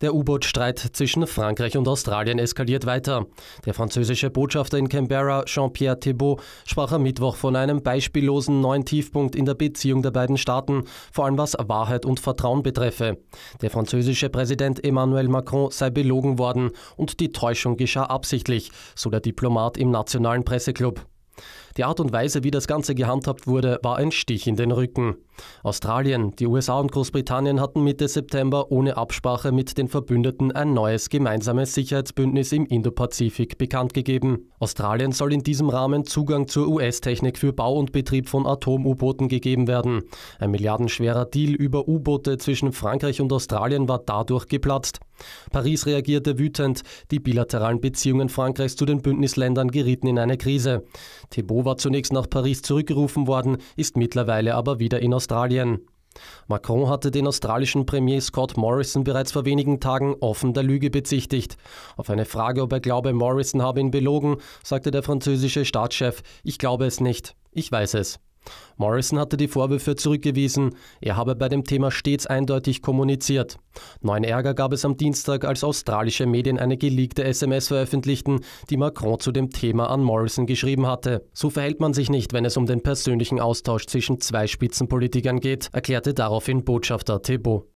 Der U-Boot-Streit zwischen Frankreich und Australien eskaliert weiter. Der französische Botschafter in Canberra, Jean-Pierre Thibault, sprach am Mittwoch von einem beispiellosen neuen Tiefpunkt in der Beziehung der beiden Staaten, vor allem was Wahrheit und Vertrauen betreffe. Der französische Präsident Emmanuel Macron sei belogen worden und die Täuschung geschah absichtlich, so der Diplomat im Nationalen Presseclub. Die Art und Weise, wie das Ganze gehandhabt wurde, war ein Stich in den Rücken. Australien, die USA und Großbritannien hatten Mitte September ohne Absprache mit den Verbündeten ein neues gemeinsames Sicherheitsbündnis im Indopazifik bekannt gegeben. Australien soll in diesem Rahmen Zugang zur US-Technik für Bau und Betrieb von Atom-U-Booten gegeben werden. Ein milliardenschwerer Deal über U-Boote zwischen Frankreich und Australien war dadurch geplatzt. Paris reagierte wütend. Die bilateralen Beziehungen Frankreichs zu den Bündnisländern gerieten in eine Krise. Thibault war zunächst nach Paris zurückgerufen worden, ist mittlerweile aber wieder in Australien Australien. Macron hatte den australischen Premier Scott Morrison bereits vor wenigen Tagen offen der Lüge bezichtigt. Auf eine Frage, ob er glaube, Morrison habe ihn belogen, sagte der französische Staatschef, ich glaube es nicht, ich weiß es. Morrison hatte die Vorwürfe zurückgewiesen, er habe bei dem Thema stets eindeutig kommuniziert. Neuen Ärger gab es am Dienstag, als australische Medien eine geleakte SMS veröffentlichten, die Macron zu dem Thema an Morrison geschrieben hatte. So verhält man sich nicht, wenn es um den persönlichen Austausch zwischen zwei Spitzenpolitikern geht, erklärte daraufhin Botschafter Thibault.